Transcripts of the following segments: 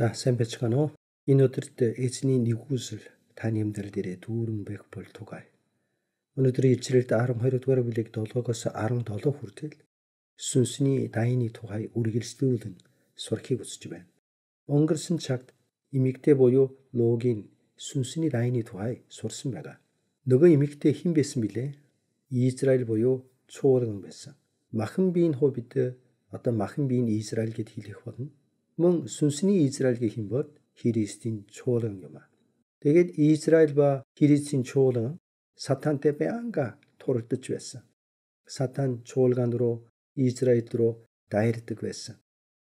За сайн байцгаана уу. Энэ өдөрт эзний нэгүсэл таны амьдрал дээр дүүрэн байх бол тугай. Өнөөдрийн ичлэлд 12 дугаар бүлэг 7-оос 17 хүртэл сүнсний дайны тухай үргэлжлүүлэн сурахыг хүсэж байна. Өнгөрсөн цагт эмэгтэй буюу логийн сүнсний дайны тухай сурсан байгаа. Нөгөө эмэгтэй хэн байсан бilé? Израиль буюу цуурган байсан. Махан биеийн хувьд одоо махан биеийн Израиль гэд хэлэх болно мөн сүнсний Израиль гэх юм бол Христийн чуулган юм аа. Тэгээд Израиль ба Христийн чуулган сатантай байнга турагдж байсан. Сатан чуулган руу Израиль руу дайрдаг байсан.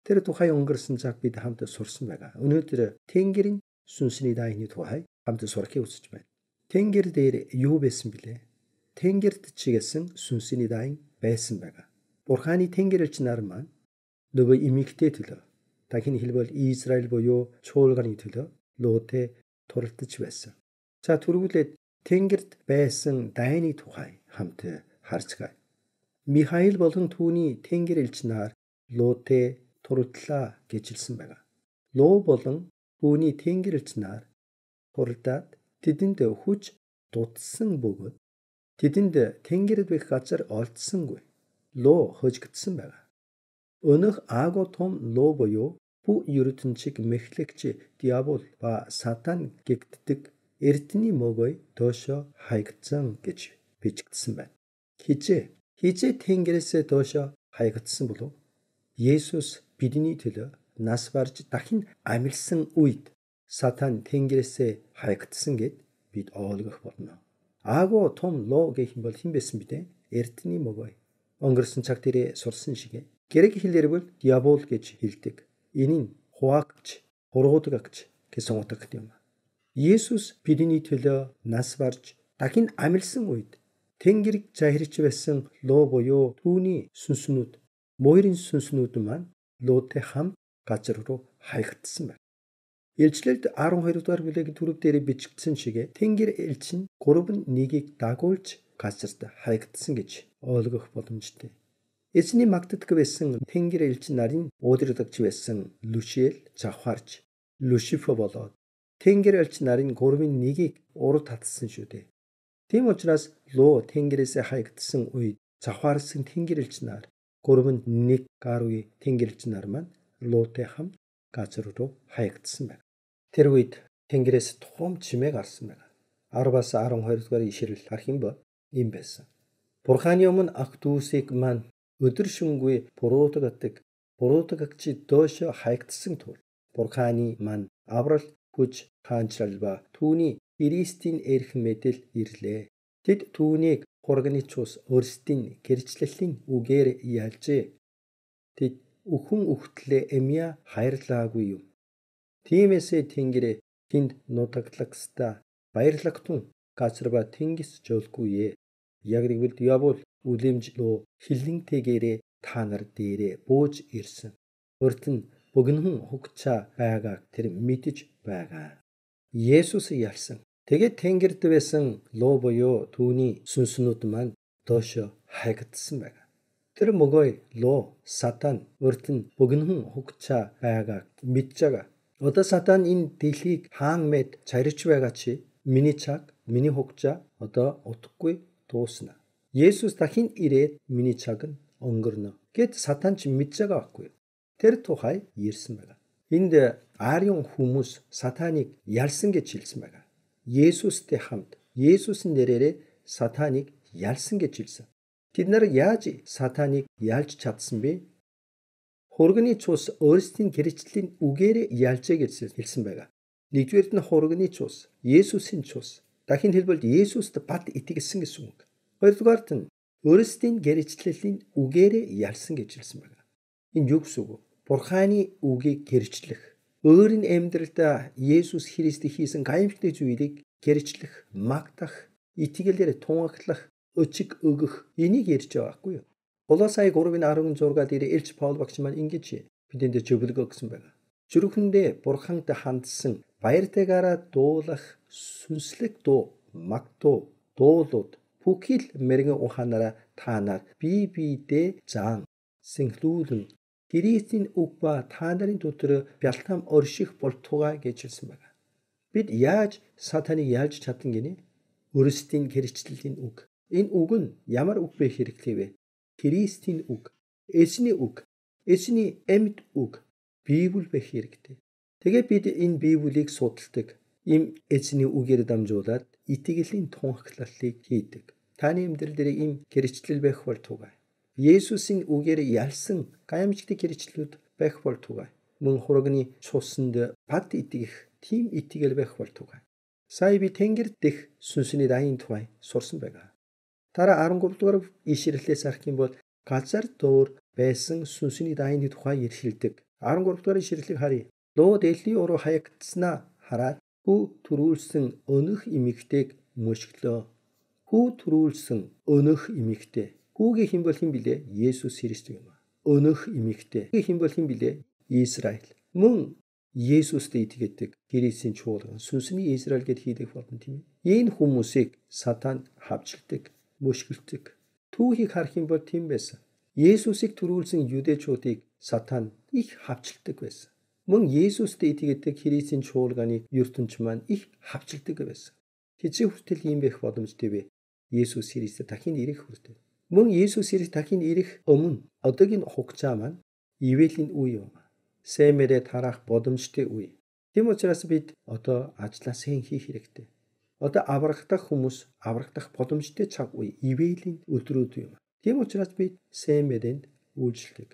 Тэр тухай өнгөрсөн цаг бид хамт сурсан байгаа. Өнөөдөр Тэнгэрийн сүнсний дайны тухай хамт сурахыг хүсэж байна. Тэнгэр дээр юу байсан бэлээ? Тэнгэрт чигэсэн сүнсний дайн байсан байгаа. Бурханы Тэнгэрлэгч нар маань нөгөө эмэгтэй төлөө дахин хэлбэл Израиль буюу чуулганы төлөө Лотэ туралдаж байсан. За түргүүлээд Тэнгэрт байсан дайны тухай хамт харцгаая. Михаил болон түүний Тэнгэр элч нар Лотэ туралдлаа гэжилсэн байна. Лоо болон түүний Тэнгэр элч нар туралдаад тэдэнд хүч дутсан бөгөөд тэдэнд Тэнгэрд бих газар олдсонгүй. Лоо хожигдсан байна. Өнөх Аго том лоо буюу бүх ертөнцийг мэхлэгч диавол ба сатан гэгддэг эрдний мөгөй доошо хаягдсан гэж бичигдсэн байна. Хизээ хизээ тэнгэрээсээ доошо хаягдсан болов. Есүс бидний төлөө нас барж дахин амилсан үед сатан тэнгэрээсээ хаягдсан гэд бид ойлгох болно. Аго том лоо гэх юм бол хэн байсан бэ? Эрдний мөгөй. Өнгөрсөн цаг дээрээ сурсан шигэ Грек хэлээр бол диавол гэж хэлдэг. Энийн хуваагч, хургуудагч гэсэн утга гэдэм. Есүс бидний төлөө нас барж дахин амилсан үед Тэнгэрийг захирч байсан луу буюу түүний сүнснүүд, мөөрийн сүнснүүд маань луутэй хам газар руу хаягдсан байна. Илчлэлд 12 дугаар бүлэгийн түрүү дээр бичигдсэн шигэ Тэнгэр элч нь 3-ын 1-ийг дагуулж газарт хаягдсан гэж ойлгох боломжтой. 예수님 막듯그 베슨 펭기르 일진 날인 오디르 덕지 베슨 루시엘 자화르지 루시퍼 болоод Тэнгэр элч нарын 3-ын 1-ийг урд татсан шүү дээ. Тийм учраас Луу Тэнгэрээс хаягдсан үед завхаарсан Тэнгэр элч нар 3-ын 1 гаруй Тэнгэр элч нар маань Луутай хам газар руу хаягдсан байна. Тэр үед Тэнгэрээс тухам чимээг арсан байна. 10-аас 12 дугаар ишрэл харах юм бол ийм байсан. Бурханы өмнө Актусыг маань өдөршөнгүй буруутагддаг. Буруутагчи дөөшө хаягдсан тул Бурханы мань аврал хүч хаанчрал ба түүний Христийн эрх мэдэл ирлээ. Тэд түүнийг хурганы цус өөрсдийн гэрчлэлийн үгээр ялжээ. Тэд өхөн өхтлээ эмья хайрлаагүй юм. Тимээсээ тэнгэрэ тэнд нутаглагста баярлагтун газар ба тэнгис жолгүй. Яг нэгвэл диавол үлэмж нөө хилэнтээгээрээ та нар дээрээ бууж ирсэн. Урд нь богинохон хугацаа байгааг тэр мэдэж байгаа. Есүс ялсан. Тэгээд тэнгэрд байсан лоо буюу түүний сүнснүүд маань доошо хаягдсан байна. Тэр мөгөй лоо сатан урд нь богинохон хугацаа байгааг мэдж байгаа. Одоо сатан энэ дэлхийг хаан мэд цариж байгаа чи миний цаг, миний хугацаа одоо утгагүй дуусна. Есүс дахин ирээд миний цаг нь өнгөрнө гэд сатан ч мэдж байгаа байхгүй. Тэр тухай ярьсан байна. Энд ариун хүмүүс сатаныг ялсан гэж хэлсэн байна. Есүстэй хамт Есүсийн нэрээр сатаныг ялсан гэж хэлсэн. Тэд нар яаж сатаныг ялж чадсан бэ? Хурганы цус өөрсдийн гэрчлэлийн үгээр ялжээ гэж хэлсэн байгаа. Нэгдүгээр нь хурганы цус, Есүсийн цус. Дахин хэлбэл Есүст бат итгэсэн гэсэн үг. Хоёрдугаарт нь өөрсдийн гэрчлэлийн үгээрээ ялсан гэж хэлсэн байна. Энэ юу гэсэн үг вэ? Бурханы үгийг гэрчлэх, өөр нь амьдралдаа Есүс Христ хийсэн гайхамшигт зүйлийг гэрчлэх, магтах, итгэлээр тунгаглах, өчиг өгөх энийг ярьж байгаа хгүй юу? Колосай 3:16-д ирэлч Паул багш маань ингэж бидэнд зөвлөгөө өгсөн байна. Жирүүхэндээ бурханд хандсан баяр таягаараа дуулах сүнслэг дуу, магтуу, дуулууд Ukil meringe uhanara thanar bibi de zang singlүүлэн Грецийн үг ба та нарын дотор бялтам орших болтугай гэж хэлсэн байна. Бид яаж сатаныг ялж чадан гинэ? Өөрсдийн хэрэгчлэлийн үг. Энэ үг нь ямар үг бэ хэрэгтэй вэ? Христийн үг, эзний үг, эзний амьд үг Библи байх хэрэгтэй. Тэгээ бид энэ Библийг судалдаг, им эзний үгээр дамжуулаад итгэлийн тунхаглалыг хийдэг таны амьдрал дээр ийм гэрчлэл байх бол тугай. Есүсийн үгээр ялсан гайхамшигт гэрчлэлүүд байх бол тугай. Мөн хурагны цусанд бат итгэх тийм итгэл байх бол тугай. Сая би тэнгэр дэх сүнсний дайын тухай сурсан байгаа. Дараа 13 дугаар ишэрлээс харах юм бол газар дуур байсан сүнсний дайны тухай иршилдэг. 13 дугаар ишэрлийг харъя. Луу дэлхийн уруу хаягдсанаа хараад хүү төрүүлсэн өнөх имэгтэйг мөшглөө Хүү төрүүлсэн өнөх эмэгтэй. Хүүгээ хэн бол хэн блэ? Есүс Христ юм аа. Өнөх эмэгтэй. Хэн бол хэн блэ? Израиль. Мөн Есүст итгээдэг Грисийн чуулган сүнсний Израиль гэд хийдэг болно тийм. Энэ хүмүүсийг сатан хавчилдаг, мөшгөлдөг. Түүхийг харах юм бол тийм байсан. Есүсийг төрүүлсэн юдэчүүдийг сатан их хавчилдаг байсан. Мөн Есүст итгээдэг Христийн чуулганы ертөнц маань их хавчилдаг байсан. Хизээ хүртэл ийм байх боломжтой вэ? 예수 그리스도 дахин ирэх хүртэл мөн Есүс Христ дахин ирэх өмнө одоогийн хугацаа маань ивэлийн үе юм. Сэмэрэ тарах боломжтой үе. Тийм учраас бид одоо ажлаа сэн хийх хэрэгтэй. Одоо аврагдах хүмүүс аврагдах боломжтой цаг үе ивэлийн өдрүүд юм. Тийм учраас бид сэмэрэнд үйлчлдэг.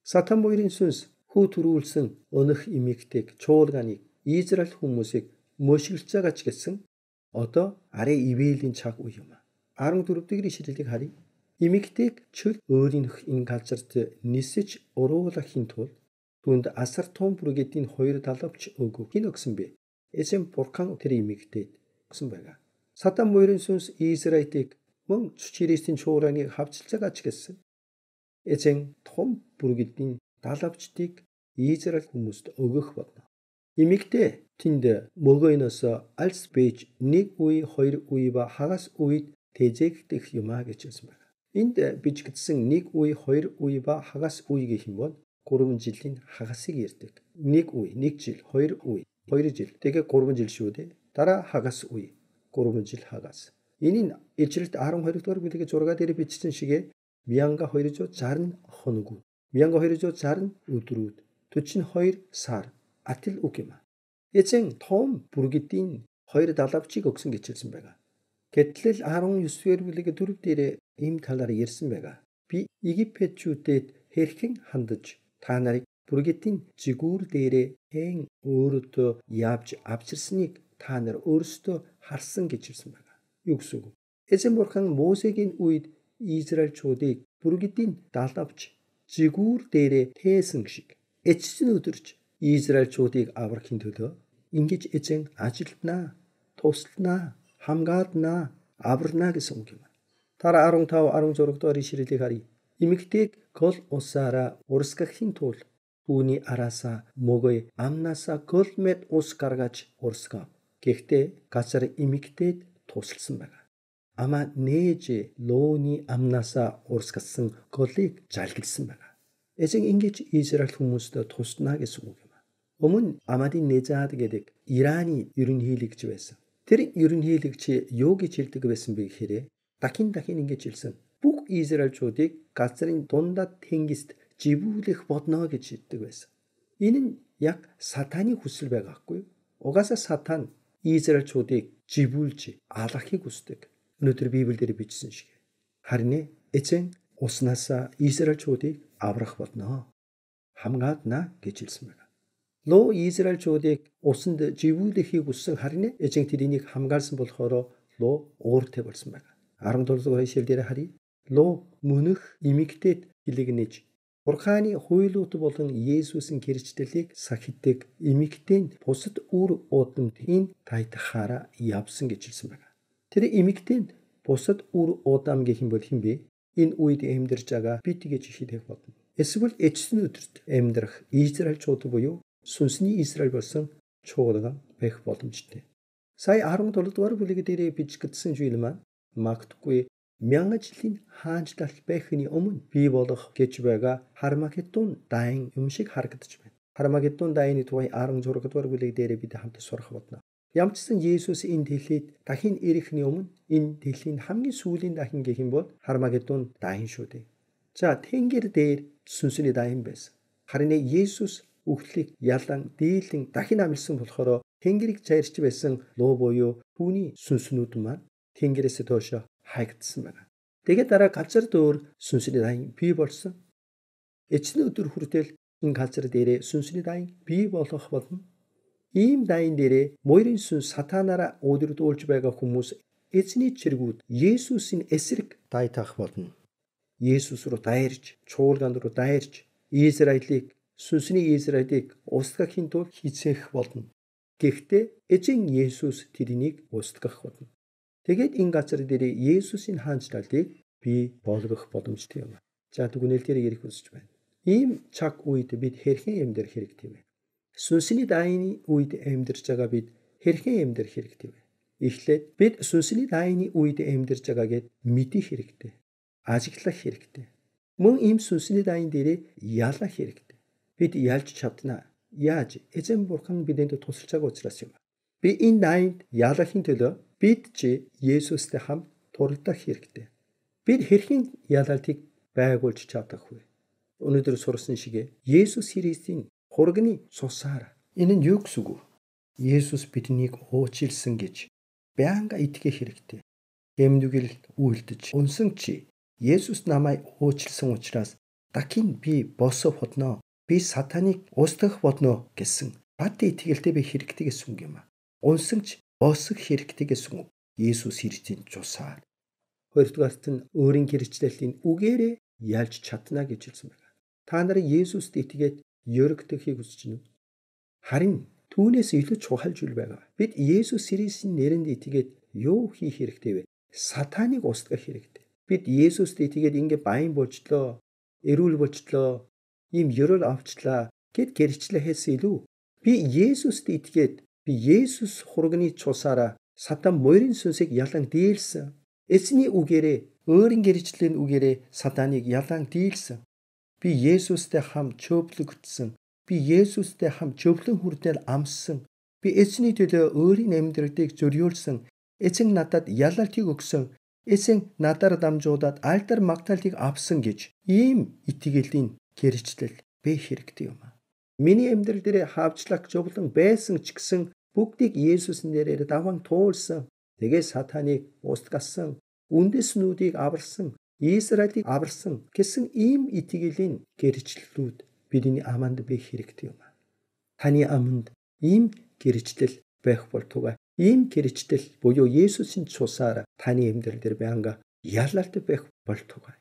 Сатан бүрийн сүнс хүү төрүүлсэн өнөх имэгтэйг чуулганыг Израиль хүмүүсийг мөшгөлцөөгч гэсэн одоо ари ивэлийн цаг үе юм 14 дэх ишлэлийг харъя. Имэгтэйг чөл өөрийнх энэ галзарт нисэж уруулахын тулд түүнд асар том бүр гэдгийн хоёр талавч өгөв. Хин өгсөн бэ? Эзэн бурхан тэр имэгтэйд өгсөн байгаа. Сатан мөрийн сүнс Израильтийг мөн Христийн чуурааны хавцалцаг ач гэсэн. Эзэн том бүр гэдгийн талавчдыг Израиль хүмүүст өгөх болно. Имэгтэй тэнд мөгөөнөөс альс бэж нэг үе, хоёр үе ба хагас үед тэжээгдэх юмаа гэж хэлсэн байна. Энд э, бичигдсэн нэг үе, хоёр үе ба хагас үе гэх юм бол 3 жилийн хагасыг ярьдаг. Нэг үе, нэг жил, хоёр үе, хоёр жил. Тэгээ 3 жил шүү дээ. Дараа хагас үе. 3 жил хагас. Энийн илчилэлт 12 дугаар бүлгийн 6 дээр бичсэн шигэ мянга 260 хоног. Мянга 260 өдрүүд. 42 сар. Атил үг юм. Эцэн том бүргэдийн хоёр далавчийг өгсөн гэж хэлсэн байгаа. Гэтэл 19-р бүлэг 4 дээрээ ийм талаар ярьсан байгаа. Би Египтчүүдэд хэрхэн хандаж та нарыг бүргэдийн жигүүр дээрээ хэн өөртөө явж авчирсныг та нар өөрсдөө харсан гэж хэлсэн байна. Юу гэсэн үг? Эзэн бурхан Мосегийн үед Израильчуудыг бүргэдийн далавч жигүүр дээрээ тээсэн шиг эцсийн өдөрч Израильчуудыг аврахын төлөө ингэж эзэн ажилтнаа, тусланаа хамгаална аварна гэсэн үг юм. Тара 15 16 дугаар ишлэлийг харъя. Имэгтэйг гол усаараа урсгахийн тул түүний араасаа мөгөө амнаасаа гол мэд ус гаргаж урсгав. Гэхдээ газар имэгтэйд тусалсан байна. Амаа нээж лооны амнаасаа урсгасан голыг жалгилсан байна. Эзэн ингэж Израиль хүмүүстээ туснаа гэсэн үг юм. Өмнө Амадын Незаад гэдэг Ираны ерөнхийлөгч байсан. Тэр ерөнхийлөгч юу гэж хэлдэг байсан бэ гэхээр дахин дахин ингэж хэлсэн. Бүх Израильчуудыг газрын дундад тэнгист живүүлэх бодно гэж хэлдэг байсан. Энэ нь яг сатаны хүсэл байгаагүй. Угаасаа сатан Израильчуудыг живүүлж алахыг хүсдэг. Өнөөдөр Библиэлд бичсэн шиг. Харин эцэг уснасаа Израильчуудыг аврах болно. Хамгаадна гэж хэлсэн байна. Ло Израильчүүдийг усанд живүүлэхийг хүссэн харин эжэнт тэрийг хамгаалсан болохоор Ло өөртөө болсон байна. 17 дугаар ишлэл дээр харъя. Ло мөнөх эмэгтэйд хилэгнэж Бурханы хуйлууд болон Есүсийн гэрчлэлийг сахидаг эмэгтэй нь бусад үр удамтын тайтахаараа явсан гэж хэлсэн байна. Тэр эмэгтэй нь бусад үр удам гэх юм бол хэн бэ? Энэ үед амьдарч байгаа бит гэж хэлэх болно. Эсвэл эцсийн өдөрт амьдрах Израильчууд буюу сүнсний Израиль болсон чуулга байх боломжтой. Сая 17 дугаар бүлэг дээр бичгдсэн зүйл маань магтгүй мянган жилийн хаанчлал байхны өмнө бий болох гэж байгаа Хармагеддон дайн юм шиг харагдаж байна. Хармагеддон дайны тухай 16 дугаар бүлэг дээр бид хамт сурах болно. Ямчсан Есүс энэ дэлхийд дахин ирэхний өмнө энэ дэлхийн хамгийн сүүлийн дахин гэх юм бол Хармагеддон дайн шүү дээ. За тэнгэр дээр сүнсний дайн байсан. Харин Есүс өвчлийг ялан дийлэн дахин амилсан болохоор тэнгэрийг чайрч байсан луу буюу түүний сүнснүүд маань тэнгэрээс доошо хаягдсан байна. Тэгээд дараа газар дөөр сүнсний дайн бий болсон. Эцний өдөр хүртэл энэ газар дээрээ сүнсний дайн бий болох болно. Ийм дайн дээрээ мөрийн сүнс сатанаараа өдөрдүүлж байгаа хүмүүс эзний чиргүүд Есүсийн эсрэг дайтах болно. Есүс рүү дайрж, чуулганд руу дайрж, Израилийг сүнсний Израилийг устгахын тулд хийцэх болно. Гэхдээ эзэн Есүс тэрнийг устгах болно. Тэгээд энэ газар дээр Есүсийн хаанчлалыг би болгох боломжтой юм. За түүнэл дээр ярих үсэж байна. Ийм цаг үед бид хэрхэн амьдэр хэрэгтэй вэ? Сүнсний дайны үед амьдарч байгаа бид хэрхэн амьдэр хэрэгтэй вэ? Эхлээд бид сүнсний дайны үед амьдарч байгаагээд мэдэх хэрэгтэй. Ажиглах хэрэгтэй. Мөн ийм сүнсний дайн дээр ялах хэрэгтэй бид ялж чадна. Яаж эзэн бурхан бидэнд тусалчааг учраас юм. Би энэ найнд ялахын төлөө бид чи Есүстэй хамт туралдах хэрэгтэй. Бид хэрхэн ялалтыг байгуулж чадах вэ? Өнөөдөр сурсан шигэ Есүс Христийн хурганы цусаар энэ нь юу гэсэн үг? Есүс биднийг уучлсан гэж байнга итгэх хэрэгтэй. Гэмдүгэл үйлдэж унсан чи Есүс намайг уучлсан учраас дахин би босоо хотно би сатаныг устгах бодно гэсэн бат итгэлтэй би хэрэгтэй гэсэн юм а. Унсанч босох хэрэгтэй гэсэн үг. Есүс иржийн жусаар. Хоёрдугаарт нь өөрийн гэрчлэлийн үгээрээ ялж чадна гэж хэлсэн байна. Та нарыг Есүст итгээд ерөгдөхийг хүсэж байна уу? Харин түүнээс илүү чухал зүйл байгаа. Бид Есүс Христийн нэрэнд итгээд юу хийх хэрэгтэй вэ? Сатаныг устгах хэрэгтэй. Бид Есүст итгээд ингээ баян болчлоо, эрүүл болчлоо, ийм ёроор авчлаа гэд гэрчлэхээс илүү би Есүст итгээд би Есүс хурганы цусаараа сатан морин сүнсийг ялан дийлсэн. Эзний үгээрээ өөрийн гэрчлэлийн үгээрээ сатаныг ялан дийлсэн. Би Есүстэй хам чөөплөгдсөн. Би Есүстэй хам чөвлөн хүртэл амссан. Би эзний төлөө өөрийн амьдралыг зөрүүлсэн. Эзэн надад ялалтыг өгсөн. Эзэн надаар дамжуудаад альтар магтаалтыг авсан гэж ийм итгэлийн хэрэгжлэл бэ хэрэгтэй юм аа. Миний амьдрал дээр хавчлаг жовлон байсан ч гэсэн бүгдийг Есүс нэрээр даван туулсан. Тэгээ сатаныг устгасан, үндэснүүдийг аварсан, Израилийг аварсан гэсэн ийм итгэлийн гэрчлэлүүд бидний аманд бэ хэрэгтэй юм аа. Таны аманд ийм гэрчлэл байх бол туга ийм гэрчлэл буюу Есүсийн цусаар таны амьдрал дээр байнга ялалт байх бол туга